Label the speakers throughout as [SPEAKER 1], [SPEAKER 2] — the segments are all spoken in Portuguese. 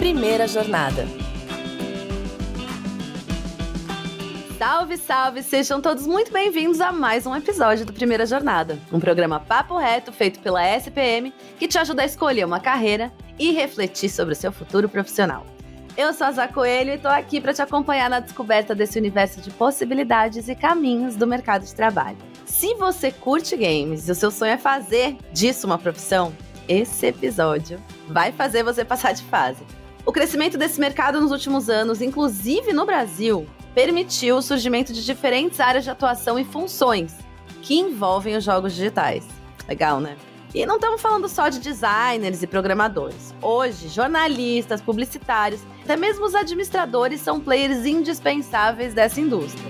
[SPEAKER 1] Primeira Jornada. Salve, salve! Sejam todos muito bem-vindos a mais um episódio do Primeira Jornada, um programa papo reto feito pela SPM que te ajuda a escolher uma carreira e refletir sobre o seu futuro profissional. Eu sou a Zá Coelho e estou aqui para te acompanhar na descoberta desse universo de possibilidades e caminhos do mercado de trabalho. Se você curte games e o seu sonho é fazer disso uma profissão, esse episódio vai fazer você passar de fase. O crescimento desse mercado nos últimos anos, inclusive no Brasil, permitiu o surgimento de diferentes áreas de atuação e funções que envolvem os jogos digitais. Legal, né? E não estamos falando só de designers e programadores. Hoje, jornalistas, publicitários, até mesmo os administradores são players indispensáveis dessa indústria.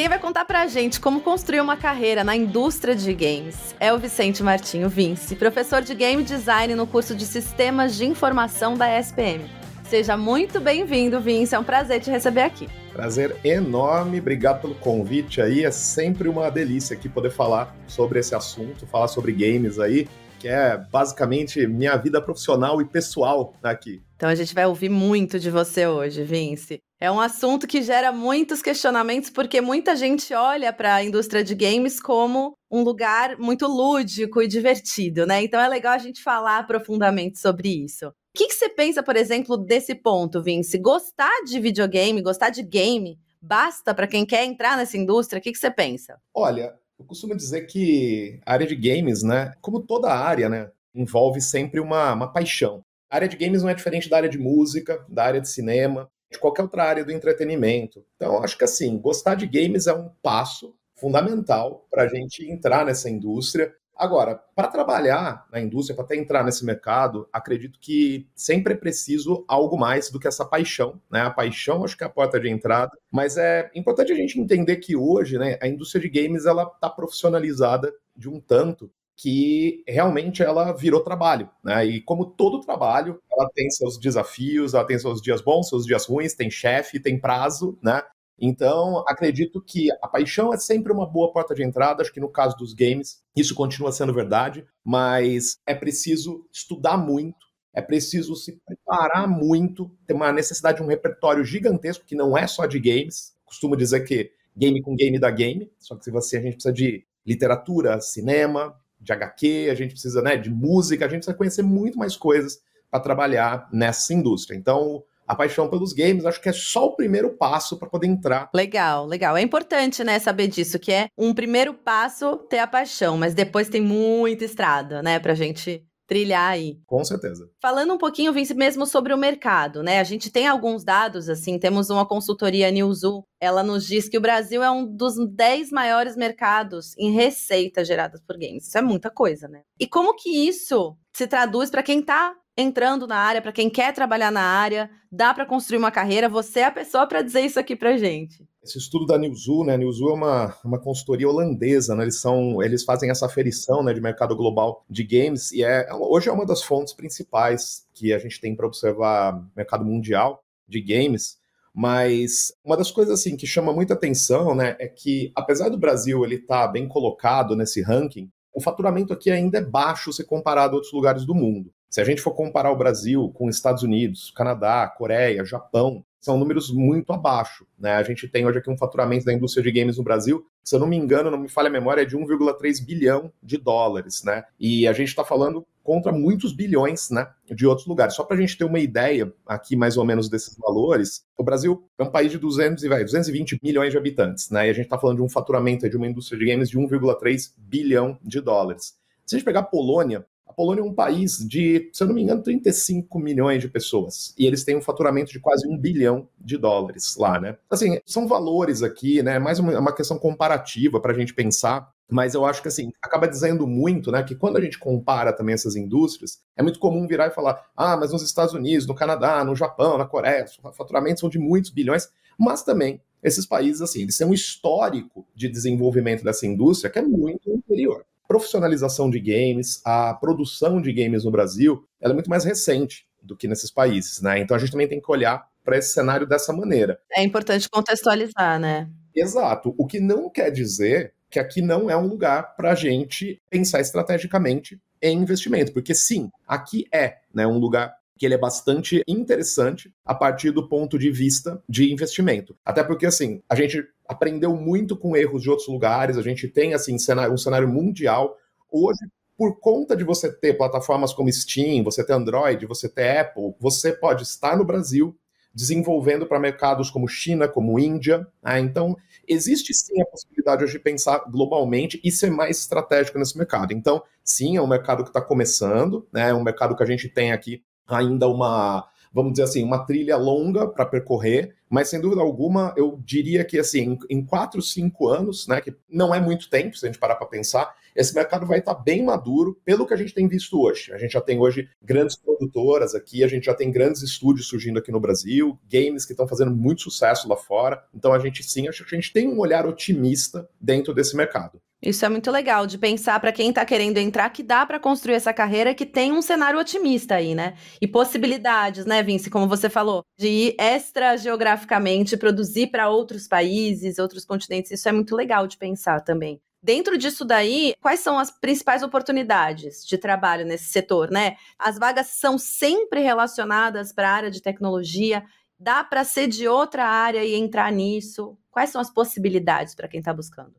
[SPEAKER 1] Quem vai contar pra gente como construir uma carreira na indústria de games é o Vicente Martinho Vince, professor de game design no curso de Sistemas de Informação da SPM. Seja muito bem-vindo, Vince. É um prazer te receber aqui.
[SPEAKER 2] Prazer enorme, obrigado pelo convite aí. É sempre uma delícia aqui poder falar sobre esse assunto, falar sobre games aí, que é basicamente minha vida profissional e pessoal aqui.
[SPEAKER 1] Então a gente vai ouvir muito de você hoje, Vince. É um assunto que gera muitos questionamentos, porque muita gente olha para a indústria de games como um lugar muito lúdico e divertido, né? Então é legal a gente falar profundamente sobre isso. O que, que você pensa, por exemplo, desse ponto, Vince? Gostar de videogame, gostar de game, basta para quem quer entrar nessa indústria? O que, que você pensa?
[SPEAKER 2] Olha, eu costumo dizer que a área de games, né? Como toda área, né? Envolve sempre uma, uma paixão. A área de games não é diferente da área de música, da área de cinema, de qualquer outra área do entretenimento. Então, acho que assim, gostar de games é um passo fundamental para a gente entrar nessa indústria. Agora, para trabalhar na indústria, para até entrar nesse mercado, acredito que sempre é preciso algo mais do que essa paixão, né? A paixão acho que é a porta de entrada, mas é importante a gente entender que hoje, né, a indústria de games ela tá profissionalizada de um tanto que realmente ela virou trabalho, né? E como todo trabalho, ela tem seus desafios, ela tem seus dias bons, seus dias ruins, tem chefe, tem prazo, né? Então, acredito que a paixão é sempre uma boa porta de entrada. Acho que no caso dos games, isso continua sendo verdade, mas é preciso estudar muito, é preciso se preparar muito, ter uma necessidade de um repertório gigantesco que não é só de games. Costumo dizer que game com game da game, só que se você a gente precisa de literatura, cinema, de HQ, a gente precisa né, de música, a gente precisa conhecer muito mais coisas para trabalhar nessa indústria. Então, a paixão pelos games, acho que é só o primeiro passo para poder entrar.
[SPEAKER 1] Legal, legal. É importante, né, saber disso, que é um primeiro passo ter a paixão, mas depois tem muita estrada, né, pra gente trilhar aí. Com certeza. Falando um pouquinho, Vince, mesmo sobre o mercado, né? A gente tem alguns dados, assim, temos uma consultoria Newzoo, ela nos diz que o Brasil é um dos 10 maiores mercados em receitas geradas por games. Isso é muita coisa, né? E como que isso se traduz para quem está entrando na área, para quem quer trabalhar na área, dá para construir uma carreira? Você é a pessoa para dizer isso aqui pra gente.
[SPEAKER 2] Esse estudo da Newzoo, né? Newzoo é uma, uma consultoria holandesa, né? Eles são, eles fazem essa aferição, né, de mercado global de games e é, é hoje é uma das fontes principais que a gente tem para observar mercado mundial de games. Mas uma das coisas assim que chama muita atenção, né, é que apesar do Brasil ele tá bem colocado nesse ranking, o faturamento aqui ainda é baixo se comparado a outros lugares do mundo. Se a gente for comparar o Brasil com Estados Unidos, Canadá, Coreia, Japão, são números muito abaixo. Né? A gente tem hoje aqui um faturamento da indústria de games no Brasil, se eu não me engano, não me falha a memória, é de 1,3 bilhão de dólares. Né? E a gente está falando contra muitos bilhões né, de outros lugares. Só para a gente ter uma ideia aqui, mais ou menos, desses valores, o Brasil é um país de 200, vai, 220 milhões de habitantes. Né? E a gente está falando de um faturamento de uma indústria de games de 1,3 bilhão de dólares. Se a gente pegar a Polônia, a Polônia é um país de, se eu não me engano, 35 milhões de pessoas. E eles têm um faturamento de quase um bilhão de dólares lá, né? Assim, são valores aqui, né? É mais uma, é uma questão comparativa para a gente pensar. Mas eu acho que assim, acaba dizendo muito, né? Que quando a gente compara também essas indústrias, é muito comum virar e falar: ah, mas nos Estados Unidos, no Canadá, no Japão, na Coreia, faturamentos são de muitos bilhões, mas também esses países, assim, eles têm um histórico de desenvolvimento dessa indústria que é muito inferior profissionalização de games, a produção de games no Brasil, ela é muito mais recente do que nesses países, né? Então a gente também tem que olhar para esse cenário dessa maneira.
[SPEAKER 1] É importante contextualizar,
[SPEAKER 2] né? Exato. O que não quer dizer que aqui não é um lugar para a gente pensar estrategicamente em investimento, porque sim, aqui é né, um lugar que ele é bastante interessante a partir do ponto de vista de investimento. Até porque, assim, a gente aprendeu muito com erros de outros lugares, a gente tem assim um cenário mundial. Hoje, por conta de você ter plataformas como Steam, você ter Android, você ter Apple, você pode estar no Brasil desenvolvendo para mercados como China, como Índia. Né? Então, existe sim a possibilidade hoje de pensar globalmente e ser mais estratégico nesse mercado. Então, sim, é um mercado que está começando, né? é um mercado que a gente tem aqui ainda uma vamos dizer assim, uma trilha longa para percorrer, mas sem dúvida alguma, eu diria que assim, em 4, 5 anos, né, que não é muito tempo, se a gente parar para pensar, esse mercado vai estar tá bem maduro pelo que a gente tem visto hoje. A gente já tem hoje grandes produtoras aqui, a gente já tem grandes estúdios surgindo aqui no Brasil, games que estão fazendo muito sucesso lá fora. Então a gente sim, acho que a gente tem um olhar otimista dentro desse mercado.
[SPEAKER 1] Isso é muito legal de pensar para quem está querendo entrar que dá para construir essa carreira que tem um cenário otimista aí, né? E possibilidades, né, Vince, como você falou, de ir extra geograficamente, produzir para outros países, outros continentes. Isso é muito legal de pensar também. Dentro disso daí, quais são as principais oportunidades de trabalho nesse setor, né? As vagas são sempre relacionadas para a área de tecnologia. Dá para ser de outra área e entrar nisso? Quais são as possibilidades para quem está buscando?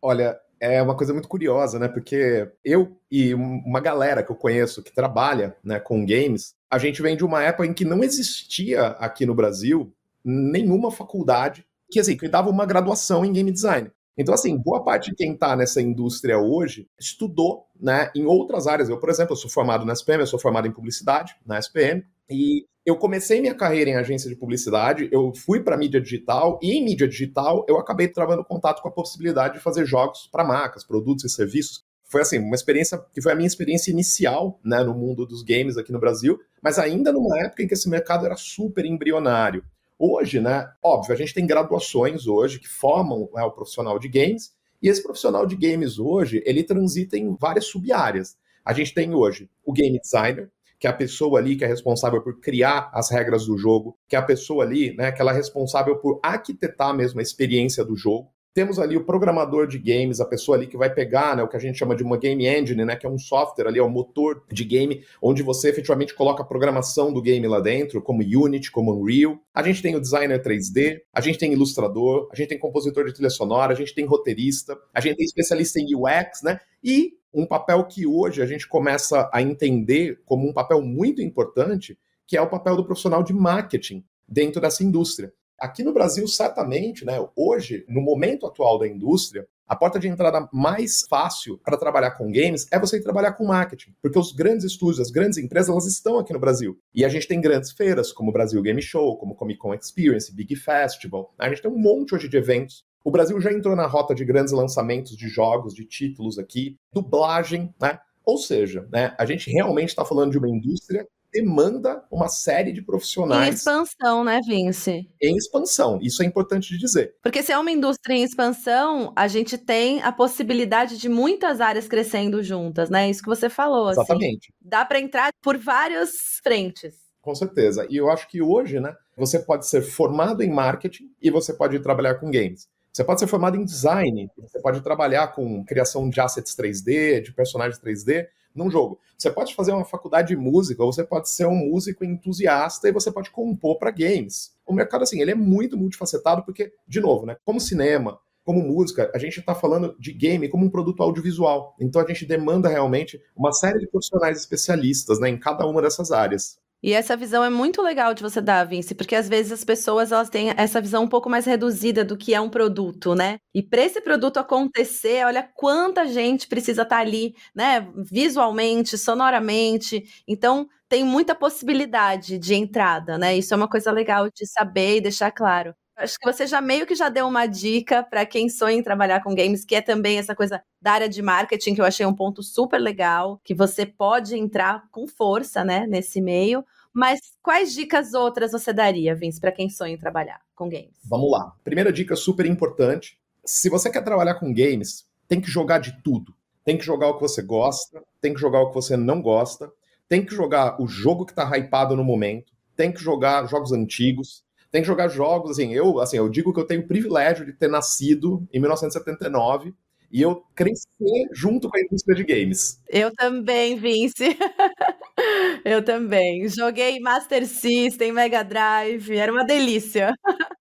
[SPEAKER 2] Olha, é uma coisa muito curiosa, né? Porque eu e uma galera que eu conheço que trabalha né, com games, a gente vem de uma época em que não existia aqui no Brasil nenhuma faculdade que, assim, que dava uma graduação em game design. Então, assim, boa parte de quem está nessa indústria hoje estudou né, em outras áreas. Eu, por exemplo, eu sou formado na SPM, eu sou formado em publicidade na SPM, e eu comecei minha carreira em agência de publicidade, eu fui para mídia digital e em mídia digital eu acabei travando contato com a possibilidade de fazer jogos para marcas, produtos e serviços. Foi assim, uma experiência que foi a minha experiência inicial, né, no mundo dos games aqui no Brasil, mas ainda numa época em que esse mercado era super embrionário. Hoje, né, óbvio, a gente tem graduações hoje que formam né, o profissional de games, e esse profissional de games hoje, ele transita em várias sub-áreas. A gente tem hoje o game designer, que a pessoa ali que é responsável por criar as regras do jogo, que a pessoa ali, né, que ela é responsável por arquitetar mesmo a experiência do jogo, temos ali o programador de games, a pessoa ali que vai pegar né, o que a gente chama de uma game engine, né, que é um software ali, é um motor de game, onde você efetivamente coloca a programação do game lá dentro, como Unity, como Unreal. A gente tem o designer 3D, a gente tem ilustrador, a gente tem compositor de trilha sonora, a gente tem roteirista, a gente tem especialista em UX, né? E um papel que hoje a gente começa a entender como um papel muito importante, que é o papel do profissional de marketing dentro dessa indústria. Aqui no Brasil, certamente, né, hoje, no momento atual da indústria, a porta de entrada mais fácil para trabalhar com games é você trabalhar com marketing, porque os grandes estúdios, as grandes empresas, elas estão aqui no Brasil. E a gente tem grandes feiras, como o Brasil Game Show, como Comic Con Experience, Big Festival. Né, a gente tem um monte hoje de eventos o Brasil já entrou na rota de grandes lançamentos de jogos, de títulos aqui, dublagem, né? Ou seja, né, a gente realmente está falando de uma indústria demanda uma série de profissionais. Em
[SPEAKER 1] expansão, né, Vince?
[SPEAKER 2] Em expansão, isso é importante de dizer. Porque
[SPEAKER 1] se é uma indústria em expansão, a gente tem a possibilidade de muitas áreas crescendo juntas, né? Isso que você falou. Assim. Exatamente. Assim. Dá para entrar por várias frentes.
[SPEAKER 2] Com certeza. E eu acho que hoje, né, você pode ser formado em marketing e você pode trabalhar com games. Você pode ser formado em design, você pode trabalhar com criação de assets 3D, de personagens 3D, num jogo. Você pode fazer uma faculdade de música, ou você pode ser um músico entusiasta e você pode compor para games. O mercado, assim, ele é muito multifacetado, porque, de novo, né? Como cinema, como música, a gente está falando de game como um produto audiovisual. Então a gente demanda realmente uma série de profissionais especialistas né, em cada uma dessas áreas.
[SPEAKER 1] E essa visão é muito legal de você dar, Vince, porque às vezes as pessoas elas têm essa visão um pouco mais reduzida do que é um produto, né? E para esse produto acontecer, olha quanta gente precisa estar tá ali, né? Visualmente, sonoramente. Então, tem muita possibilidade de entrada, né? Isso é uma coisa legal de saber e deixar claro. Acho que você já meio que já deu uma dica para quem sonha em trabalhar com games, que é também essa coisa da área de marketing, que eu achei um ponto super legal, que você pode entrar com força, né, nesse meio. Mas quais dicas outras você daria, Vince, para quem sonha em trabalhar com games?
[SPEAKER 2] Vamos lá. Primeira dica super importante: se você quer trabalhar com games, tem que jogar de tudo. Tem que jogar o que você gosta, tem que jogar o que você não gosta, tem que jogar o jogo que está hypado no momento, tem que jogar jogos antigos, tem que jogar jogos, assim, eu, assim, eu digo que eu tenho o privilégio de ter nascido em 1979 e eu cresci junto com a indústria de games.
[SPEAKER 1] Eu também, Vince. eu também. Joguei Master System, Mega Drive, era uma delícia.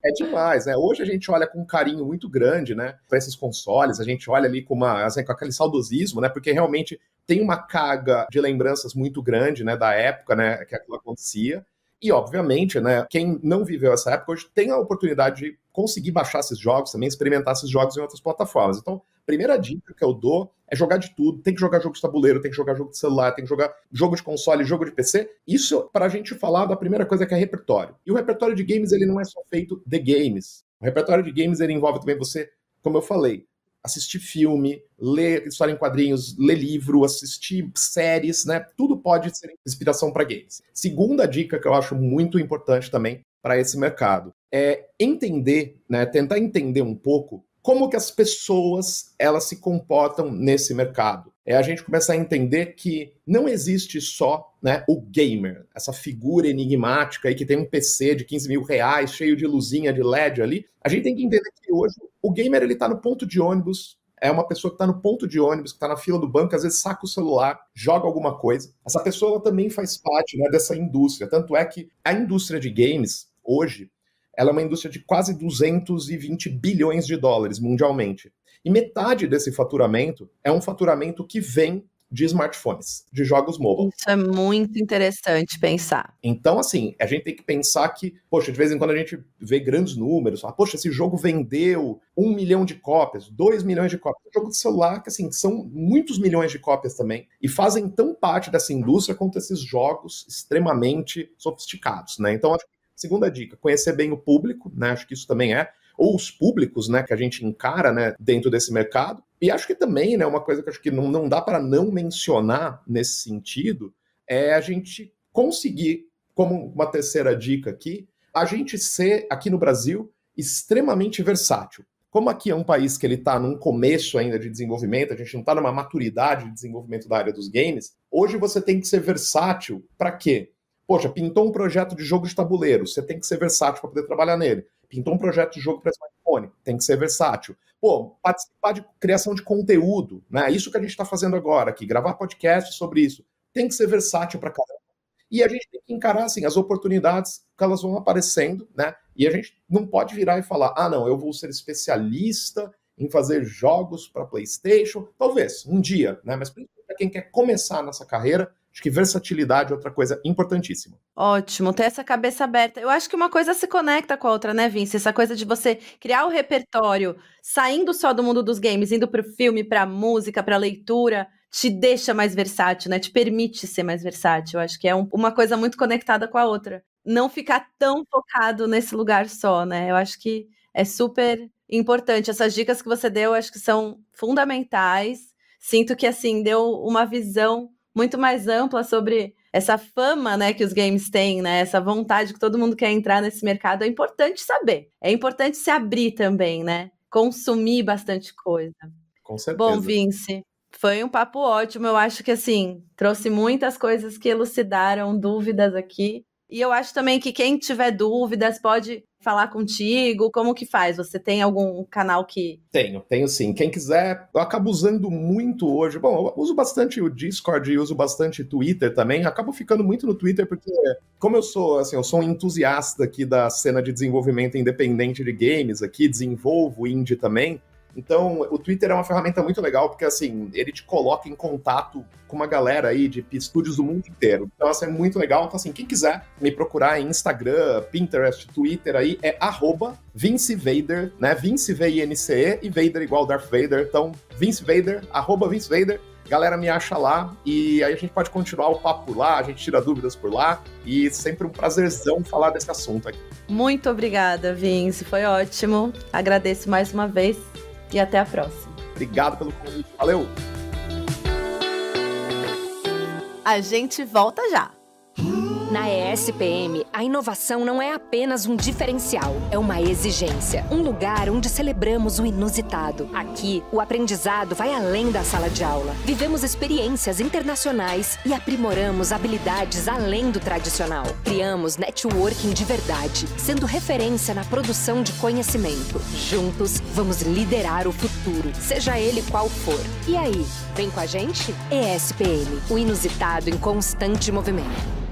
[SPEAKER 2] é demais, né? Hoje a gente olha com um carinho muito grande, né, para esses consoles, a gente olha ali com uma, assim, com aquele saudosismo, né? Porque realmente tem uma carga de lembranças muito grande, né, da época, né, que aquilo acontecia. E, obviamente, né, quem não viveu essa época hoje tem a oportunidade de conseguir baixar esses jogos também, experimentar esses jogos em outras plataformas. Então, primeira dica que eu dou é jogar de tudo. Tem que jogar jogo de tabuleiro, tem que jogar jogo de celular, tem que jogar jogo de console, jogo de PC. Isso, para a gente falar da primeira coisa que é repertório. E o repertório de games, ele não é só feito de games. O repertório de games, ele envolve também você, como eu falei, assistir filme, ler história em quadrinhos, ler livro, assistir séries, né? Tudo pode ser inspiração para games. Segunda dica que eu acho muito importante também para esse mercado é entender, né? Tentar entender um pouco como que as pessoas elas se comportam nesse mercado é a gente começar a entender que não existe só né, o gamer, essa figura enigmática aí que tem um PC de 15 mil reais, cheio de luzinha de LED ali. A gente tem que entender que hoje o gamer ele está no ponto de ônibus, é uma pessoa que está no ponto de ônibus, que está na fila do banco, às vezes saca o celular, joga alguma coisa. Essa pessoa também faz parte né, dessa indústria. Tanto é que a indústria de games, hoje, ela é uma indústria de quase 220 bilhões de dólares mundialmente. E metade desse faturamento é um faturamento que vem de smartphones, de jogos mobile. Isso
[SPEAKER 1] é muito interessante pensar.
[SPEAKER 2] Então, assim, a gente tem que pensar que, poxa, de vez em quando a gente vê grandes números, fala, poxa, esse jogo vendeu um milhão de cópias, dois milhões de cópias. É um jogo de celular que, assim, são muitos milhões de cópias também, e fazem tão parte dessa indústria quanto esses jogos extremamente sofisticados, né? Então, acho que Segunda dica, conhecer bem o público, né? Acho que isso também é ou os públicos, né, que a gente encara, né, dentro desse mercado. E acho que também, né, uma coisa que acho que não, não dá para não mencionar nesse sentido é a gente conseguir, como uma terceira dica aqui, a gente ser aqui no Brasil extremamente versátil. Como aqui é um país que ele está num começo ainda de desenvolvimento, a gente não está numa maturidade de desenvolvimento da área dos games, hoje você tem que ser versátil para quê? Poxa, pintou um projeto de jogo de tabuleiro, você tem que ser versátil para poder trabalhar nele. Pintou um projeto de jogo para smartphone, tem que ser versátil. Pô, participar de criação de conteúdo, né? Isso que a gente está fazendo agora aqui, gravar podcast sobre isso, tem que ser versátil para cada e a gente tem que encarar assim as oportunidades que elas vão aparecendo, né? E a gente não pode virar e falar: "Ah, não, eu vou ser especialista em fazer jogos para PlayStation". Talvez um dia, né? Mas para quem quer começar nessa carreira, Acho que versatilidade é outra coisa importantíssima. Ótimo,
[SPEAKER 1] ter essa cabeça aberta. Eu acho que uma coisa se conecta com a outra, né, Vince? Essa coisa de você criar o repertório, saindo só do mundo dos games, indo para o filme, para música, para leitura, te deixa mais versátil, né? Te permite ser mais versátil. Eu acho que é um, uma coisa muito conectada com a outra. Não ficar tão focado nesse lugar só, né? Eu acho que é super importante. Essas dicas que você deu, eu acho que são fundamentais. Sinto que assim deu uma visão muito mais ampla sobre essa fama né, que os games têm, né, essa vontade que todo mundo quer entrar nesse mercado, é importante saber. É importante se abrir também, né? Consumir bastante coisa.
[SPEAKER 2] Com certeza. Bom, Vince,
[SPEAKER 1] foi um papo ótimo. Eu acho que assim, trouxe muitas coisas que elucidaram dúvidas aqui. E eu acho também que quem tiver dúvidas pode falar contigo? Como que faz? Você tem algum canal que.
[SPEAKER 2] Tenho, tenho sim. Quem quiser, eu acabo usando muito hoje. Bom, eu uso bastante o Discord e uso bastante Twitter também. Eu acabo ficando muito no Twitter, porque, como eu sou, assim, eu sou um entusiasta aqui da cena de desenvolvimento independente de games aqui, desenvolvo indie também. Então, o Twitter é uma ferramenta muito legal, porque assim, ele te coloca em contato com uma galera aí de estúdios do mundo inteiro. Então, assim, é muito legal. Então, assim, quem quiser me procurar em Instagram, Pinterest, Twitter aí, é arroba Vince Vader, né? Vince V-I-N-C-E e Vader igual Darth Vader. Então, Vince Vader, arroba Vince Vader. Galera, me acha lá e aí a gente pode continuar o papo por lá, a gente tira dúvidas por lá e sempre um prazerzão falar desse assunto aqui.
[SPEAKER 1] Muito obrigada, Vince, foi ótimo. Agradeço mais uma vez e até a próxima.
[SPEAKER 2] Obrigado pelo convite. Valeu!
[SPEAKER 1] A gente volta já! Na ESPM,
[SPEAKER 3] a inovação não é apenas um diferencial, é uma exigência. Um lugar onde celebramos o inusitado. Aqui, o aprendizado vai além da sala de aula. Vivemos experiências internacionais e aprimoramos habilidades além do tradicional. Criamos networking de verdade, sendo referência na produção de conhecimento. Juntos, vamos liderar o futuro, seja ele qual for. E aí, vem com a gente?
[SPEAKER 1] ESPM, o inusitado em constante movimento.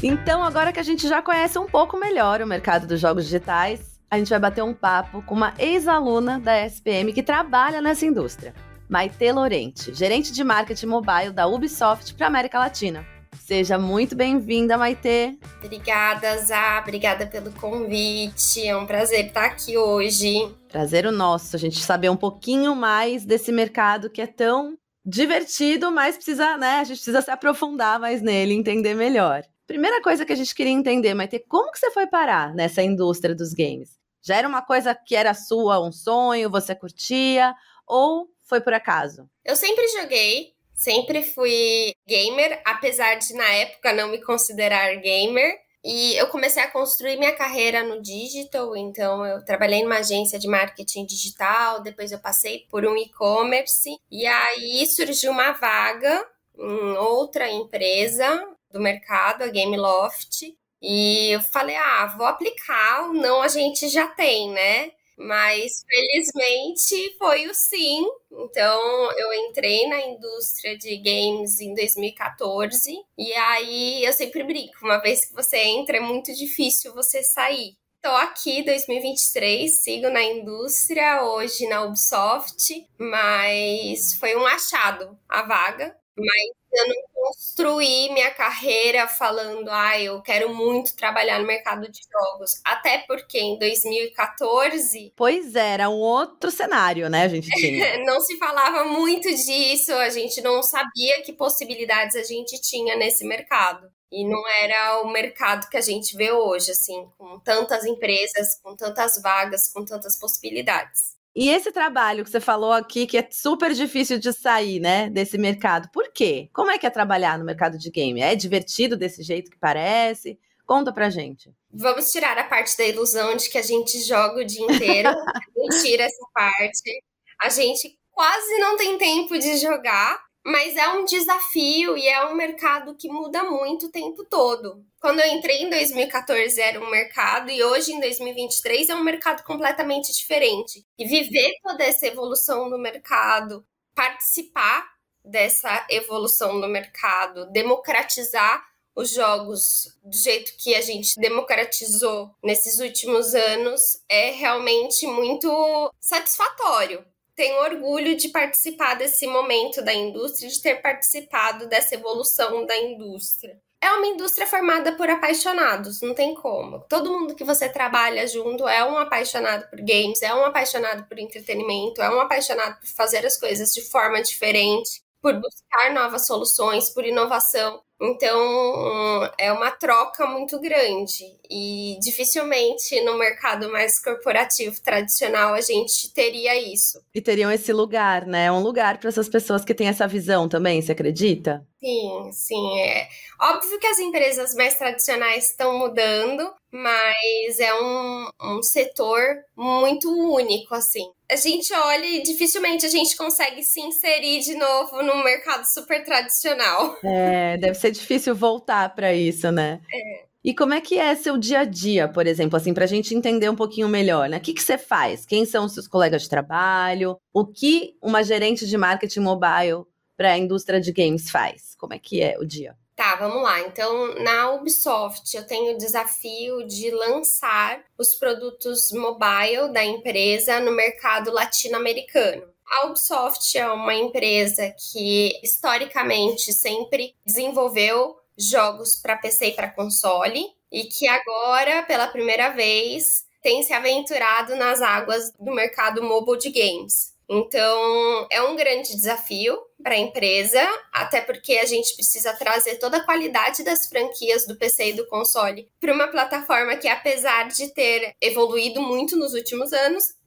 [SPEAKER 1] Então, agora que a gente já conhece um pouco melhor o mercado dos jogos digitais, a gente vai bater um papo com uma ex-aluna da SPM que trabalha nessa indústria, Maite Lorente, gerente de marketing mobile da Ubisoft para América Latina. Seja muito bem-vinda, Maite.
[SPEAKER 3] Obrigada, Zá.
[SPEAKER 1] Obrigada pelo convite. É um prazer estar aqui hoje. Prazer o nosso, a gente saber um pouquinho mais desse mercado que é tão divertido, mas precisa, né? A gente precisa se aprofundar mais nele, entender melhor primeira coisa que a gente queria entender, Maite, é como que você foi parar nessa indústria dos games? Já era uma coisa que era sua, um sonho, você curtia, ou foi por acaso?
[SPEAKER 3] Eu sempre joguei, sempre fui gamer, apesar de na época não me considerar gamer. E eu comecei a construir minha carreira no digital, então eu trabalhei numa agência de marketing digital, depois eu passei por um e-commerce, e aí surgiu uma vaga em outra empresa do mercado, a Gameloft. E eu falei, ah, vou aplicar, não a gente já tem, né? Mas felizmente foi o sim. Então eu entrei na indústria de games em 2014. E aí eu sempre brinco: uma vez que você entra, é muito difícil você sair. Estou aqui 2023, sigo na indústria, hoje na Ubisoft, mas foi um achado a vaga. Mas eu não construí minha carreira falando, ah, eu quero muito trabalhar no mercado de jogos. Até porque em 2014.
[SPEAKER 1] Pois é, era um outro cenário, né, a gente tinha.
[SPEAKER 3] não se falava muito disso, a gente não sabia que possibilidades a gente tinha nesse mercado. E não era o mercado que a gente vê hoje, assim, com tantas empresas, com tantas vagas, com tantas possibilidades.
[SPEAKER 1] E esse trabalho que você falou aqui, que é super difícil de sair, né, desse mercado, por quê? Como é que é trabalhar no mercado de game? É divertido desse jeito que parece? Conta pra gente.
[SPEAKER 3] Vamos tirar a parte da ilusão de que a gente joga o dia inteiro. Mentira essa parte. A gente quase não tem tempo de jogar, mas é um desafio e é um mercado que muda muito o tempo todo. Quando eu entrei em 2014 era um mercado e hoje em 2023 é um mercado completamente diferente. E viver toda essa evolução do mercado, participar dessa evolução do mercado, democratizar os jogos do jeito que a gente democratizou nesses últimos anos é realmente muito satisfatório tenho orgulho de participar desse momento da indústria, de ter participado dessa evolução da indústria. É uma indústria formada por apaixonados, não tem como. Todo mundo que você trabalha junto é um apaixonado por games, é um apaixonado por entretenimento, é um apaixonado por fazer as coisas de forma diferente, por buscar novas soluções, por inovação. Então, é uma troca muito grande e dificilmente no mercado mais corporativo tradicional a gente teria
[SPEAKER 1] isso. E teriam esse lugar, né? É um lugar para essas pessoas que têm essa visão também, você acredita?
[SPEAKER 3] Sim, sim. É. Óbvio que as empresas mais tradicionais estão mudando, mas é um, um setor muito único, assim. A gente olha e dificilmente a gente consegue se inserir de novo no mercado super tradicional.
[SPEAKER 1] É, deve ser difícil voltar para isso, né? É. E como é que é seu dia a dia, por exemplo, assim, para a gente entender um pouquinho melhor, né? O que, que você faz? Quem são os seus colegas de trabalho? O que uma gerente de marketing mobile para a indústria de games faz? Como é que é o dia?
[SPEAKER 3] Tá, vamos lá. Então, na Ubisoft, eu tenho o desafio de lançar os produtos mobile da empresa no mercado latino-americano. A Ubisoft é uma empresa que historicamente sempre desenvolveu jogos para PC e para console e que agora, pela primeira vez, tem se aventurado nas águas do mercado mobile de games. Então, é um grande desafio para a empresa, até porque a gente precisa trazer toda a qualidade das franquias do PC e do console para uma plataforma que, apesar de ter evoluído muito nos últimos anos,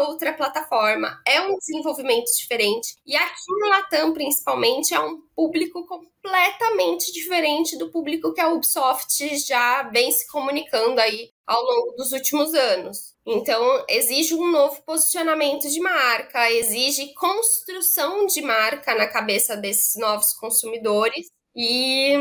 [SPEAKER 3] outra plataforma. É um desenvolvimento diferente. E aqui no Latam, principalmente, é um público completamente diferente do público que a Ubisoft já vem se comunicando aí ao longo dos últimos anos. Então, exige um novo posicionamento de marca, exige construção de marca na cabeça desses novos consumidores. E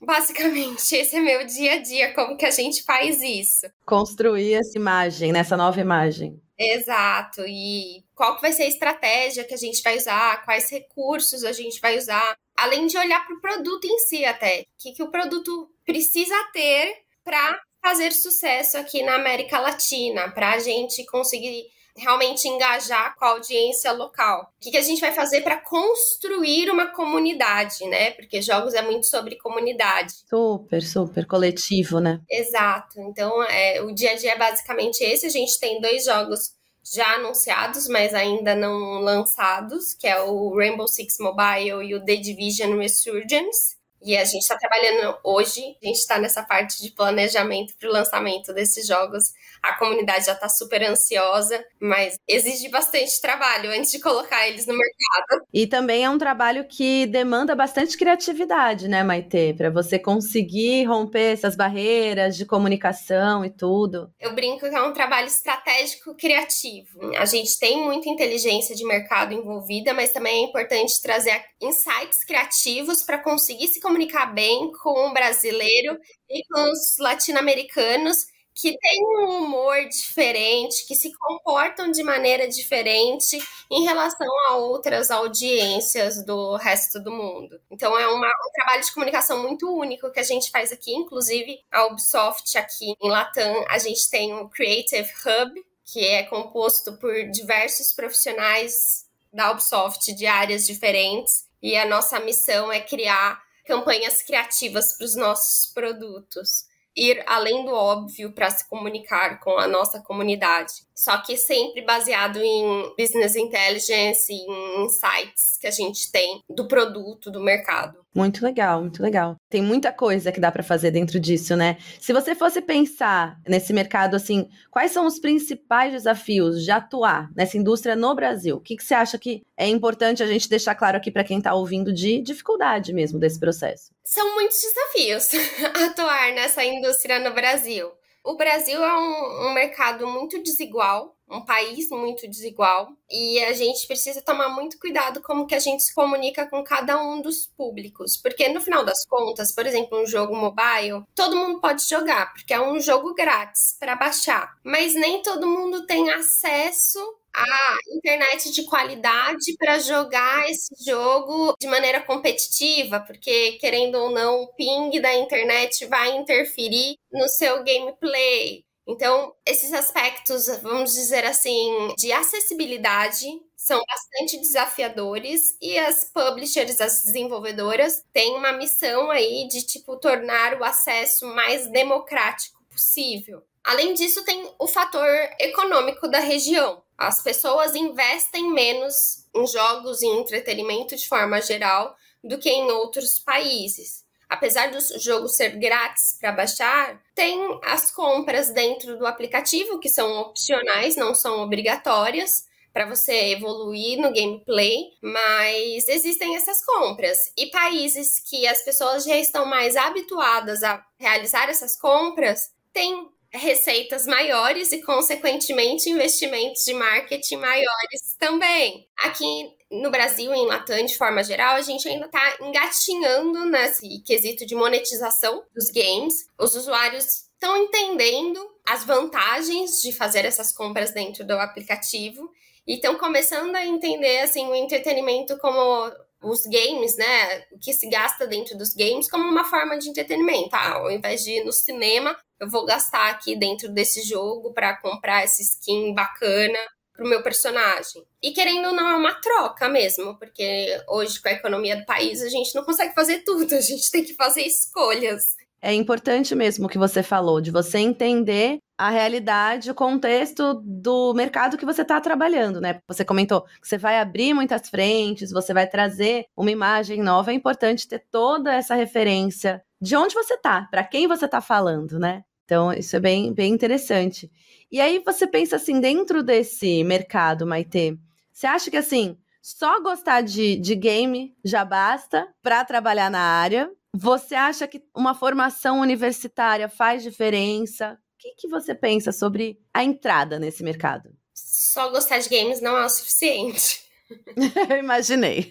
[SPEAKER 3] Basicamente, esse é meu dia a dia, como que a gente faz isso.
[SPEAKER 1] Construir essa imagem, nessa né, nova imagem.
[SPEAKER 3] Exato. E qual que vai ser a estratégia que a gente vai usar, quais recursos a gente vai usar, além de olhar para o produto em si até. O que, que o produto precisa ter para fazer sucesso aqui na América Latina, para a gente conseguir realmente engajar com a audiência local? O que, que a gente vai fazer para construir uma comunidade, né? Porque jogos é muito sobre comunidade.
[SPEAKER 1] Super, super coletivo, né?
[SPEAKER 3] Exato. Então, é, o dia a dia é basicamente esse. A gente tem dois jogos já anunciados, mas ainda não lançados, que é o Rainbow Six Mobile e o The Division Resurgence. E a gente está trabalhando hoje, a gente está nessa parte de planejamento para o lançamento desses jogos. A comunidade já está super ansiosa, mas exige bastante trabalho antes de colocar eles no mercado.
[SPEAKER 1] E também é um trabalho que demanda bastante criatividade, né, Maite? Para você conseguir romper essas barreiras de comunicação e tudo.
[SPEAKER 3] Eu brinco que é um trabalho estratégico criativo. A gente tem muita inteligência de mercado envolvida, mas também é importante trazer insights criativos para conseguir se comunicar bem com o brasileiro e com os latino-americanos que têm um humor diferente, que se comportam de maneira diferente em relação a outras audiências do resto do mundo. Então é uma, um trabalho de comunicação muito único que a gente faz aqui, inclusive a Ubisoft aqui em Latam, a gente tem o Creative Hub, que é composto por diversos profissionais da Ubisoft de áreas diferentes e a nossa missão é criar campanhas criativas para os nossos produtos ir além do óbvio para se comunicar com a nossa comunidade. Só que sempre baseado em business intelligence, em insights que a gente tem do produto, do mercado.
[SPEAKER 1] Muito legal, muito legal. Tem muita coisa que dá para fazer dentro disso, né? Se você fosse pensar nesse mercado assim, quais são os principais desafios de atuar nessa indústria no Brasil? O que, que você acha que é importante a gente deixar claro aqui para quem está ouvindo de dificuldade mesmo desse processo?
[SPEAKER 3] São muitos desafios atuar nessa indústria no Brasil. O Brasil é um, um mercado muito desigual, um país muito desigual e a gente precisa tomar muito cuidado como que a gente se comunica com cada um dos públicos, porque no final das contas, por exemplo, um jogo mobile, todo mundo pode jogar, porque é um jogo grátis para baixar, mas nem todo mundo tem acesso a internet de qualidade para jogar esse jogo de maneira competitiva, porque querendo ou não, o ping da internet vai interferir no seu gameplay. Então, esses aspectos, vamos dizer assim, de acessibilidade são bastante desafiadores e as publishers, as desenvolvedoras, têm uma missão aí de tipo tornar o acesso mais democrático possível. Além disso, tem o fator econômico da região as pessoas investem menos em jogos e entretenimento de forma geral do que em outros países. Apesar do jogo ser grátis para baixar, tem as compras dentro do aplicativo que são opcionais, não são obrigatórias para você evoluir no gameplay, mas existem essas compras. E países que as pessoas já estão mais habituadas a realizar essas compras têm receitas maiores e, consequentemente, investimentos de marketing maiores também. Aqui no Brasil em Latam, de forma geral, a gente ainda está engatinhando nesse quesito de monetização dos games. Os usuários estão entendendo as vantagens de fazer essas compras dentro do aplicativo e estão começando a entender assim o entretenimento como os games, né? O que se gasta dentro dos games como uma forma de entretenimento. Ah, ao invés de ir no cinema, eu vou gastar aqui dentro desse jogo para comprar essa skin bacana pro meu personagem. E querendo ou não, é uma troca mesmo, porque hoje, com a economia do país, a gente não consegue fazer tudo, a gente tem que fazer escolhas.
[SPEAKER 1] É importante mesmo o que você falou, de você entender a realidade, o contexto do mercado que você está trabalhando, né? Você comentou que você vai abrir muitas frentes, você vai trazer uma imagem nova, é importante ter toda essa referência de onde você está, para quem você está falando, né? Então, isso é bem, bem interessante. E aí você pensa assim, dentro desse mercado, Maite, você acha que assim, só gostar de, de game já basta para trabalhar na área? Você acha que uma formação universitária faz diferença? que, que você pensa sobre a entrada nesse mercado?
[SPEAKER 3] Só gostar de games não é o suficiente.
[SPEAKER 1] Eu imaginei.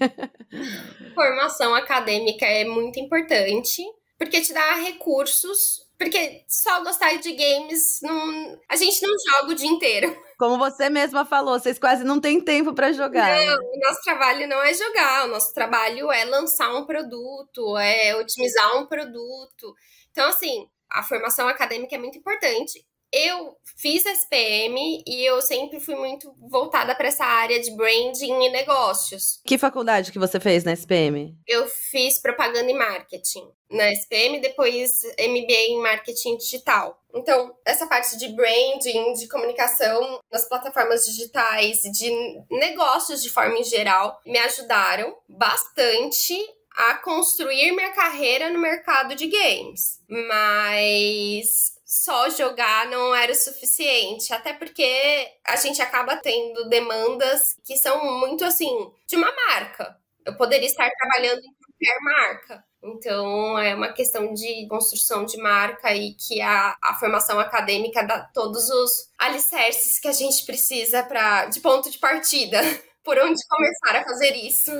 [SPEAKER 3] Formação acadêmica é muito importante, porque te dá recursos. Porque só gostar de games, não... a gente não joga o dia inteiro.
[SPEAKER 1] Como você mesma falou, vocês quase não têm tempo para jogar. Não,
[SPEAKER 3] o nosso trabalho não é jogar, o nosso trabalho é lançar um produto, é otimizar um produto. Então, assim, a formação acadêmica é muito importante. Eu fiz SPM e eu sempre fui muito voltada para essa área de branding e negócios.
[SPEAKER 1] Que faculdade que você fez na SPM?
[SPEAKER 3] Eu fiz propaganda e marketing na SPM, depois MBA em marketing digital. Então, essa parte de branding, de comunicação nas plataformas digitais, de negócios de forma em geral, me ajudaram bastante a construir minha carreira no mercado de games, mas só jogar não era o suficiente, até porque a gente acaba tendo demandas que são muito assim de uma marca. Eu poderia estar trabalhando em qualquer marca. Então, é uma questão de construção de marca e que a, a formação acadêmica dá todos os alicerces que a gente precisa para de ponto de partida. por onde começar a fazer isso.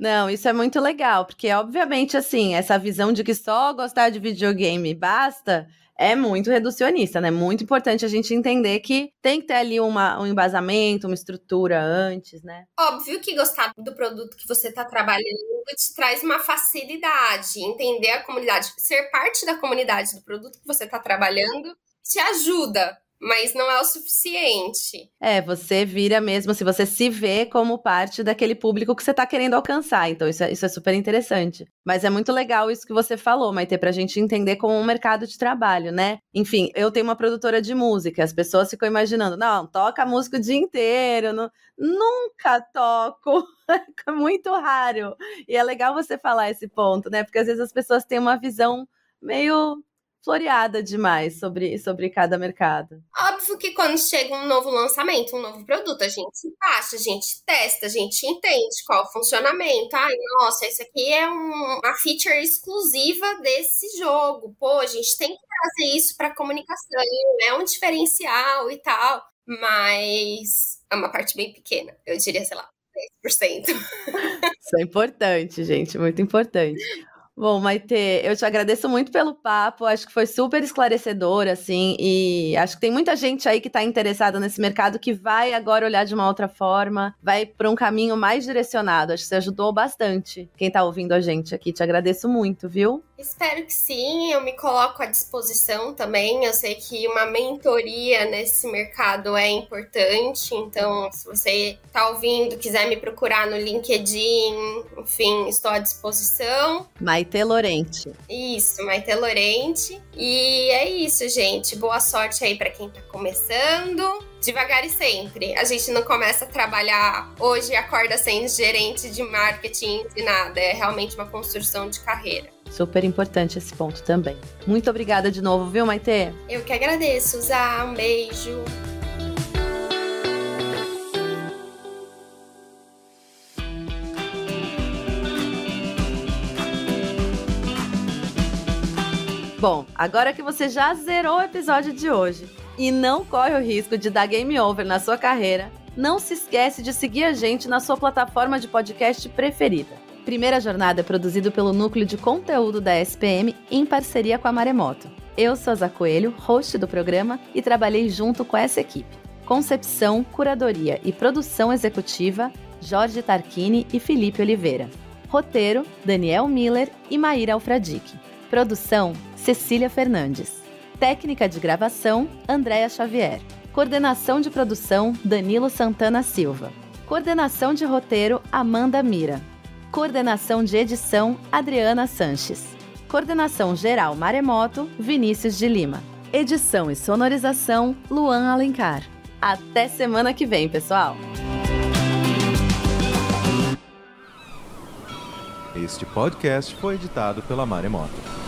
[SPEAKER 1] Não, isso é muito legal, porque obviamente assim, essa visão de que só gostar de videogame basta, é muito reducionista, né? Muito importante a gente entender que tem que ter ali uma, um embasamento, uma estrutura antes, né?
[SPEAKER 3] Óbvio que gostar do produto que você está trabalhando te traz uma facilidade, entender a comunidade, ser parte da comunidade do produto que você está trabalhando te ajuda mas não é o suficiente.
[SPEAKER 1] É, você vira mesmo, se assim, você se vê como parte daquele público que você está querendo alcançar. Então, isso é, isso é super interessante. Mas é muito legal isso que você falou, Maite, pra gente entender como um mercado de trabalho, né? Enfim, eu tenho uma produtora de música, as pessoas ficam imaginando, não, toca música o dia inteiro, não... nunca toco. É muito raro. E é legal você falar esse ponto, né? Porque às vezes as pessoas têm uma visão meio floreada demais sobre, sobre cada mercado.
[SPEAKER 3] Óbvio que quando chega um novo lançamento, um novo produto, a gente se baixa, a gente testa, a gente entende qual o funcionamento. Ai, nossa, isso aqui é um, uma feature exclusiva desse jogo. Pô, a gente tem que trazer isso para comunicação, é né? um diferencial e tal. Mas é uma parte bem pequena, eu diria, sei lá, 10%.
[SPEAKER 1] Isso é importante, gente, muito importante. Bom, Maite, eu te agradeço muito pelo papo, acho que foi super esclarecedor, assim, e acho que tem muita gente aí que está interessada nesse mercado que vai agora olhar de uma outra forma, vai para um caminho mais direcionado. Acho que você ajudou bastante quem está ouvindo a gente aqui. Te agradeço muito, viu?
[SPEAKER 3] Espero que sim, eu me coloco à disposição também. Eu sei que uma mentoria nesse mercado é importante, então se você está ouvindo, quiser me procurar no LinkedIn, enfim, estou à disposição.
[SPEAKER 1] Maite Lorente.
[SPEAKER 3] Isso, Maite Lorente. E é isso, gente. Boa sorte aí para quem está começando devagar e sempre. A gente não começa a trabalhar hoje e acorda sendo gerente de marketing e nada. É realmente uma construção de carreira.
[SPEAKER 1] Super importante esse ponto também. Muito obrigada de novo, viu, Maite?
[SPEAKER 3] Eu que agradeço, Zá. Um beijo.
[SPEAKER 1] Bom, agora que você já zerou o episódio de hoje e não corre o risco de dar game over na sua carreira, não se esquece de seguir a gente na sua plataforma de podcast preferida. Primeira Jornada é produzido pelo Núcleo de Conteúdo da SPM em parceria com a Maremoto. Eu sou a Zá Coelho, host do programa, e trabalhei junto com essa equipe. Concepção, curadoria e produção executiva, Jorge Tarquini e Felipe Oliveira. Roteiro, Daniel Miller e Maíra Alfradique. Produção, Cecília Fernandes. Técnica de gravação, Andréa Xavier. Coordenação de produção, Danilo Santana Silva. Coordenação de roteiro, Amanda Mira. Coordenação de edição, Adriana Sanches. Coordenação geral Maremoto, Vinícius de Lima. Edição e sonorização, Luan Alencar. Até semana que vem, pessoal!
[SPEAKER 2] Este podcast foi editado pela Maremoto.